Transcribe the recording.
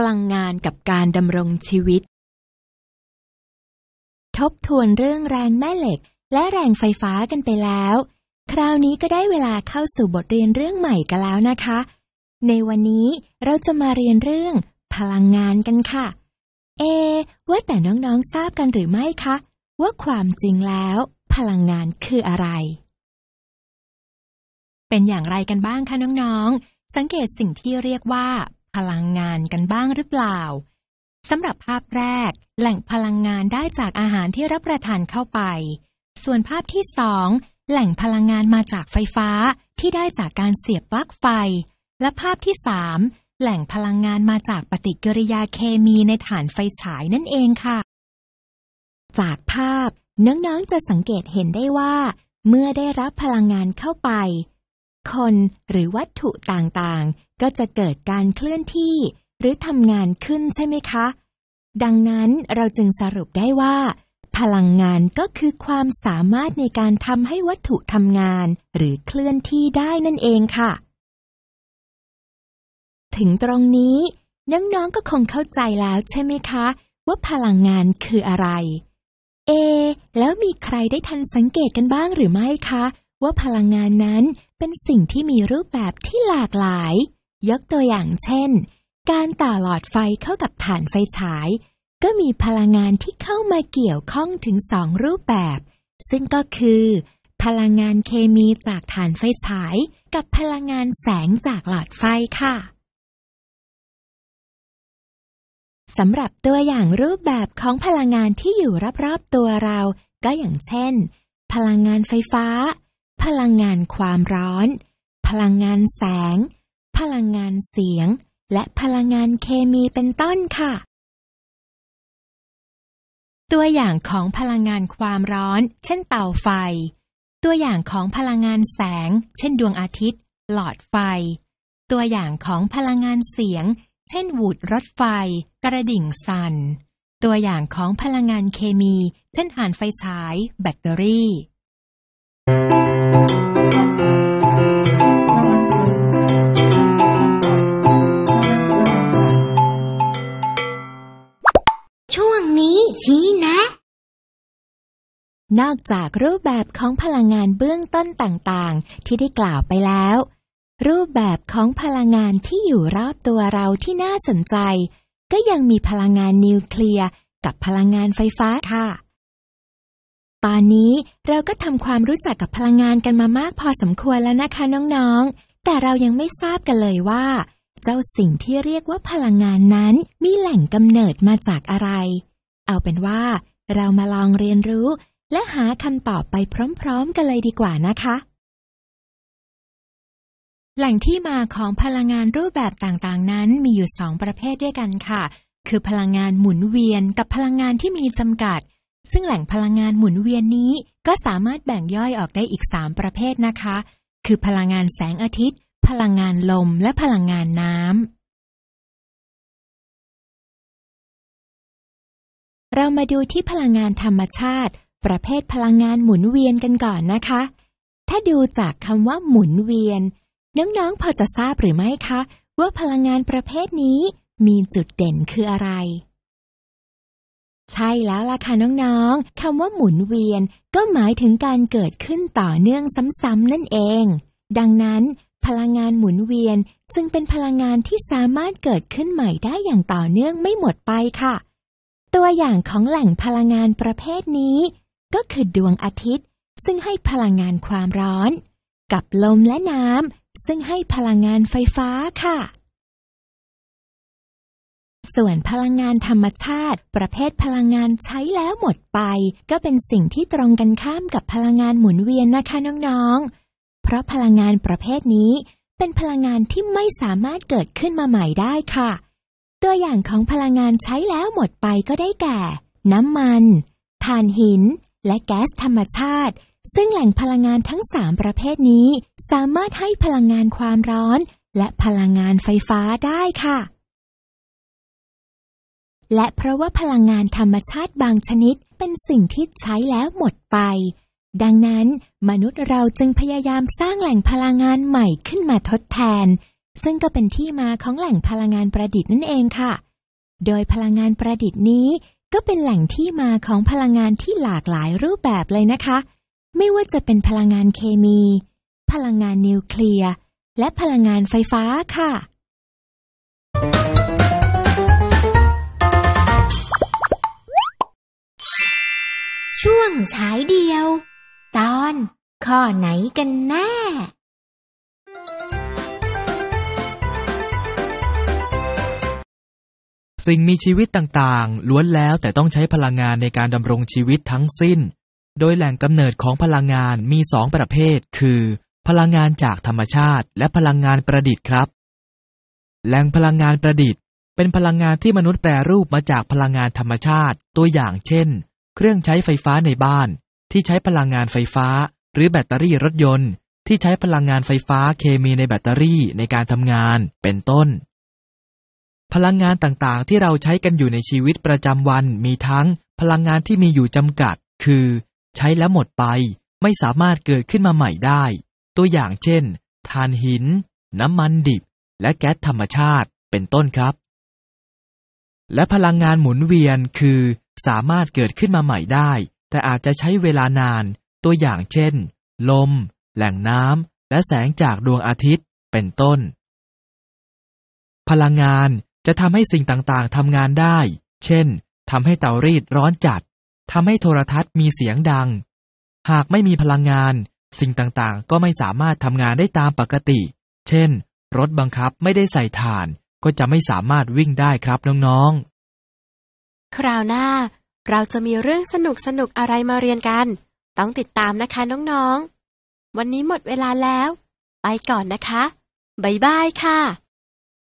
พลังงานกับการดำรงชีวิต ทบทวนเรื่องแรงแม่เหล็ก และแรงไฟฟ้ากันไปแล้ว คราวนี้ก็ได้เวลาเข้าสู่บทเรียนเรื่องใหม่กันแล้วนะคะ ในวันนี้เราจะมาเรียนเรื่อง พลังงานกันค่ะเอว่าแต่น้องๆทราบกันหรือไม่คะ ว่าความจริงแล้ว พลังงานคืออะไร เป็นอย่างไรกันบ้างคะน้องๆ สังเกตสิ่งที่เรียกว่าพลังงานกันบ้างหรือเปล่าสำหรับภาพแรก แหล่งพลังงานได้จากอาหารที่รับประทานเข้าไป ส่วนภาพที่สอง แหล่งพลังงานมาจากไฟฟ้าที่ได้จากการเสียบปลั๊กไฟ และภาพที่สาม แหล่งพลังงานมาจากปฏิกิริยาเคมีในฐานไฟฉายนั่นเองค่ะ จากภาพ น้องๆจะสังเกตเห็นได้ว่า เมื่อได้รับพลังงานเข้าไป คนหรือวัตถุต่างๆก็จะเกิดการเคลื่อนที่หรือทำงานขึ้นใช่ไหมคะ ดังนั้นเราจึงสรุปได้ว่า พลังงานก็คือความสามารถในการทำให้วัตถุทำงาน หรือเคลื่อนที่ได้นั่นเองค่ะ ถึงตรงนี้ น้องๆก็คงเข้าใจแล้วใช่ไหมคะ ว่าพลังงานคืออะไร เอ แล้วมีใครได้ทันสังเกตกันบ้างหรือไม่คะ ว่าพลังงานนั้นเป็นสิ่งที่มีรูปแบบที่หลากหลายยกตัวอย่างเช่น การต่อหลอดไฟเข้ากับฐานไฟฉาย ก็มีพลังงานที่เข้ามาเกี่ยวข้องถึงสองรูปแบบ ซึ่งก็คือ พลังงานเคมีจากฐานไฟฉาย กับพลังงานแสงจากหลอดไฟค่ะสำหรับตัวอย่างรูปแบบของพลังงานที่อยู่รอบๆตัวเรา ก็อย่างเช่น พลังงานไฟฟ้า พลังงานความร้อน พลังงานแสงพลังงานเสียง และพลังงานเคมีเป็นต้นค่ะ ตัวอย่างของพลังงานความร้อน เช่นเตาไฟ ตัวอย่างของพลังงานแสง เช่นดวงอาทิตย์ หลอดไฟ ตัวอย่างของพลังงานเสียง เช่นวูดรถไฟ กระดิ่งสัน่น ตัวอย่างของพลังงานเคมี เช่นถ่านไฟฉายแบตเตอรี่นอกจากรูปแบบของพลังงานเบื้องต้นต่างๆ ที่ได้กล่าวไปแล้ว รูปแบบของพลังงานที่อยู่รอบตัวเราที่น่าสนใจ ก็ยังมีพลังงานนิวเคลียร์กับพลังงานไฟฟ้าค่ะ ตอนนี้เราก็ทำความรู้จักกับพลังงานกันมามากพอสมควรแล้วนะคะน้องๆ แต่เรายังไม่ทราบกันเลยว่า เจ้าสิ่งที่เรียกว่าพลังงานนั้นมีแหล่งกำเนิดมาจากอะไร เอาเป็นว่า เรามาลองเรียนรู้และหาคำตอบไปพร้อมๆกันเลยดีกว่านะคะ แหล่งที่มาของพลังงานรูปแบบต่างๆนั้นมีอยู่สองประเภทด้วยกันค่ะ คือพลังงานหมุนเวียนกับพลังงานที่มีจำกัด ซึ่งแหล่งพลังงานหมุนเวียนนี้ก็สามารถแบ่งย่อยออกได้อีกสามประเภทนะคะ คือพลังงานแสงอาทิตย์ พลังงานลมและพลังงานน้ำเรามาดูที่พลังงานธรรมชาติประเภทพลังงานหมุนเวียนกันก่อนนะคะ ถ้าดูจากคำว่าหมุนเวียน น้องๆพอจะทราบหรือไม่คะว่าพลังงานประเภทนี้ มีจุดเด่นคืออะไร ใช่แล้วล่ะค่ะน้องๆคำว่าหมุนเวียนก็หมายถึงการเกิดขึ้นต่อเนื่องซ้ำๆนั่นเอง ดังนั้น พลังงานหมุนเวียนจึงเป็นพลังงานที่สามารถเกิดขึ้นใหม่ได้อย่างต่อเนื่องไม่หมดไปค่ะ ตัวอย่างของแหล่งพลังงานประเภทนี้ก็คือดวงอาทิตย์ ซึ่งให้พลังงานความร้อน กับลมและน้ำซึ่งให้พลังงานไฟฟ้าค่ะ ส่วนพลังงานธรรมชาติประเภทพลังงานใช้แล้วหมดไปก็เป็นสิ่งที่ตรงกันข้ามกับพลังงานหมุนเวียนนะคะน้องๆ เพราะพลังงานประเภทนี้ เป็นพลังงานที่ไม่สามารถเกิดขึ้นมาใหม่ได้ค่ะ ตัวอย่างของพลังงานใช้แล้วหมดไปก็ได้แก่ น้ำมันถ่านหินและแก๊สธรรมชาติ ซึ่งแหล่งพลังงานทั้งสามประเภทนี้ สามารถให้พลังงานความร้อนและพลังงานไฟฟ้าได้ค่ะ และเพราะว่าพลังงานธรรมชาติบางชนิดเป็นสิ่งที่ใช้แล้วหมดไป ดังนั้น มนุษย์เราจึงพยายามสร้างแหล่งพลังงานใหม่ขึ้นมาทดแทน ซึ่งก็เป็นที่มาของแหล่งพลังงานประดิษฐ์นั่นเองค่ะ โดยพลังงานประดิษฐ์นี้ก็เป็นแหล่งที่มาของพลังงานที่หลากหลายรูปแบบเลยนะคะ ไม่ว่าจะเป็นพลังงานเคมี พลังงานนิวเคลียร์ และพลังงานไฟฟ้าค่ะ ช่วงฉายเดียว ตอนข้อไหนกันแน่สิ่งมีชีวิตต่างๆ ล้วนแล้วแต่ต้องใช้พลังงานในการดำรงชีวิตทั้งสิ้น โดยแหล่งกำเนิดของพลังงานมีสองประเภท คือ พลังงานจากธรรมชาติ และพลังงานประดิษฐ์ครับ แหล่งพลังงานประดิษฐ์ เป็นพลังงานที่มนุษย์แปรรูปมาจากพลังงานธรรมชาติ ตัวอย่างเช่น เครื่องใช้ไฟฟ้าในบ้าน ที่ใช้พลังงานไฟฟ้า หรือแบตเตอรี่รถยนต์ ที่ใช้พลังงานไฟฟ้าเคมีในแบตเตอรี่ในการทำงาน เป็นต้นพลังงานต่างๆ ที่เราใช้กันอยู่ในชีวิตประจำวันมีทั้งพลังงานที่มีอยู่จำกัด คือ ใช้แล้วหมดไปไม่สามารถเกิดขึ้นมาใหม่ได้ ตัวอย่างเช่นทานหิน น้ำมันดิบ และแก๊สธรรมชาติ เป็นต้นครับ และพลังงานหมุนเวียนคือสามารถเกิดขึ้นมาใหม่ได้ แต่อาจจะใช้เวลานาน ตัวอย่างเช่น ลม แหล่งน้ำและแสงจากดวงอาทิตย์ เป็นต้น พลังงานจะทำให้สิ่งต่าง ๆ ทำงานได้ เช่นทำให้เตารีดร้อนจัดทำให้โทรทัศน์มีเสียงดัง หากไม่มีพลังงาน สิ่งต่าง ๆ ก็ไม่สามารถทำงานได้ตามปกติ เช่น รถบังคับไม่ได้ใส่ถ่าน ก็จะไม่สามารถวิ่งได้ครับน้อง ๆ คราวหน้า เราจะมีเรื่องสนุกสนุกอะไรมาเรียนกัน ต้องติดตามนะคะน้อง ๆ วันนี้หมดเวลาแล้ว ไปก่อนนะคะบ๊ายบายค่ะ